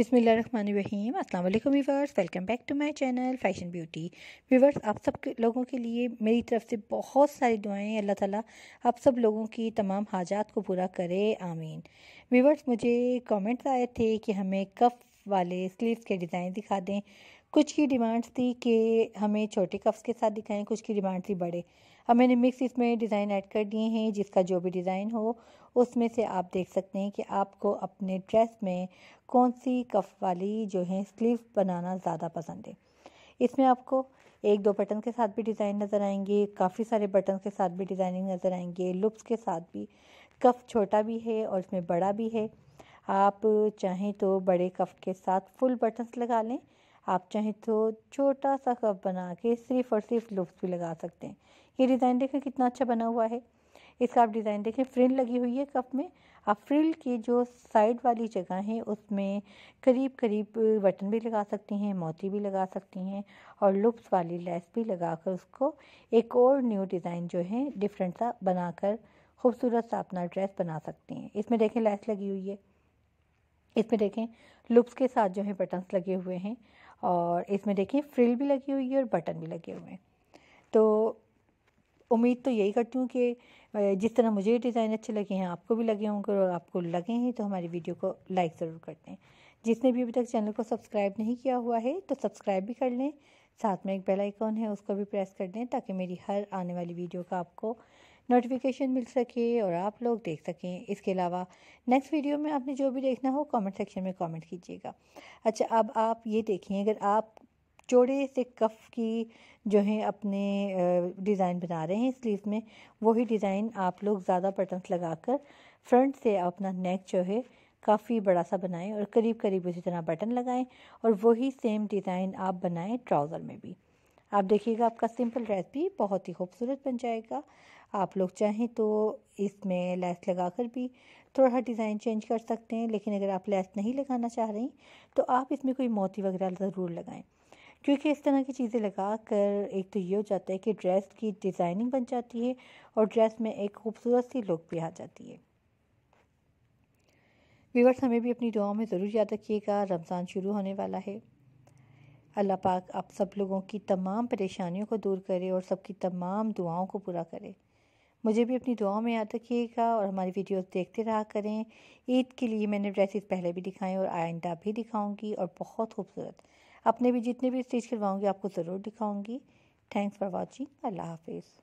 बिसमीम अस्सलाम वालेकुम welcome back to my channel fashion beauty viewers आप सब लोगों के लिए मेरी तरफ से बहुत सारी दुआएं अल्लाह ताला आप सब लोगों की तमाम हाजात को पूरा करे आमीन वीवर्स मुझे कमेंट्स आए थे कि हमें कफ़ वाले स्लीव्स के डिज़ाइन दिखा दें कुछ की डिमांड्स थी कि हमें छोटे कफ्स के साथ दिखाएं कुछ की डिमांड थी बड़े अब मैंने मिक्स इसमें डिज़ाइन ऐड कर दिए हैं जिसका जो भी डिज़ाइन हो उसमें से आप देख सकते हैं कि आपको अपने ड्रेस में कौन सी कफ वाली जो है स्लीव बनाना ज़्यादा पसंद है इसमें आपको एक दो बटन के साथ भी डिज़ाइन नज़र आएंगे काफ़ी सारे बटन के साथ भी डिज़ाइनिंग नज़र आएंगे लुप्स के साथ भी कफ छोटा भी है और इसमें बड़ा भी है आप चाहें तो बड़े कफ के साथ फुल बटन्स लगा लें आप चाहें तो छोटा सा कफ बना के सिर्फ और सिर्फ लुप्स भी लगा सकते हैं ये डिज़ाइन देखें कितना अच्छा बना हुआ है इसका आप डिज़ाइन देखें फ्रिल लगी हुई है कप में आप फ्रिल की जो साइड वाली जगह है उसमें करीब करीब बटन भी लगा सकती हैं मोती भी लगा सकती हैं और लुप्स वाली लेस भी लगाकर उसको एक और न्यू डिज़ाइन जो है डिफरेंट सा बनाकर खूबसूरत सा अपना ड्रेस बना सकती हैं इसमें देखें लेस लगी हुई है इसमें देखें लुप्स के साथ जो है बटन्स लगे हुए हैं और इसमें देखें फ्रिल भी लगी हुई है और बटन भी लगे हुए हैं तो उम्मीद तो यही करती हूँ कि जिस तरह मुझे डिज़ाइन अच्छे लगे हैं आपको भी लगे होंगे और आपको लगे हैं तो हमारी वीडियो को लाइक ज़रूर कर दें जिसने भी अभी तक चैनल को सब्सक्राइब नहीं किया हुआ है तो सब्सक्राइब भी कर लें साथ में एक बेल आइकॉन है उसको भी प्रेस कर दें ताकि मेरी हर आने वाली वीडियो का आपको नोटिफिकेशन मिल सके और आप लोग देख सकें इसके अलावा नेक्स्ट वीडियो में आपने जो भी देखना हो कमेंट सेक्शन में कमेंट कीजिएगा अच्छा अब आप ये देखिए अगर आप चौड़े से कफ की जो है अपने डिज़ाइन बना रहे हैं स्लीव में वही डिज़ाइन आप लोग ज़्यादा बटन्स लगाकर फ्रंट से अपना नेक जो है काफ़ी बड़ा सा बनाएं और करीब करीब उसी तरह बटन लगाएं और वही सेम डिज़ाइन आप बनाएं ट्राउज़र में भी आप देखिएगा आपका सिंपल ड्रेस भी बहुत ही खूबसूरत बन जाएगा आप लोग चाहें तो इसमें लेस लगा कर भी थोड़ा डिज़ाइन चेंज कर सकते हैं लेकिन अगर आप लेस नहीं लगाना चाह रही तो आप इसमें कोई मोती वगैरह ज़रूर लगाएं क्योंकि इस तरह की चीज़ें लगा कर एक तो ये हो जाता है कि ड्रेस की डिज़ाइनिंग बन जाती है और ड्रेस में एक खूबसूरत सी लुक भी आ जाती है व्यूवर्स हमें भी अपनी दुआओं में ज़रूर याद रखिएगा रमज़ान शुरू होने वाला है अल्लाह पाक आप सब लोगों की तमाम परेशानियों को दूर करे और सबकी तमाम दुआओं को पूरा करे मुझे भी अपनी दुआओं में याद रखिएगा और हमारी वीडियोस देखते रहा करें ईद के लिए मैंने ड्रेसेस पहले भी दिखाएं और आइंदा भी दिखाऊंगी और बहुत खूबसूरत अपने भी जितने भी स्टिच करवाऊंगी आपको ज़रूर दिखाऊंगी थैंक्स फॉर वॉचिंग अल्लाह हाफिज़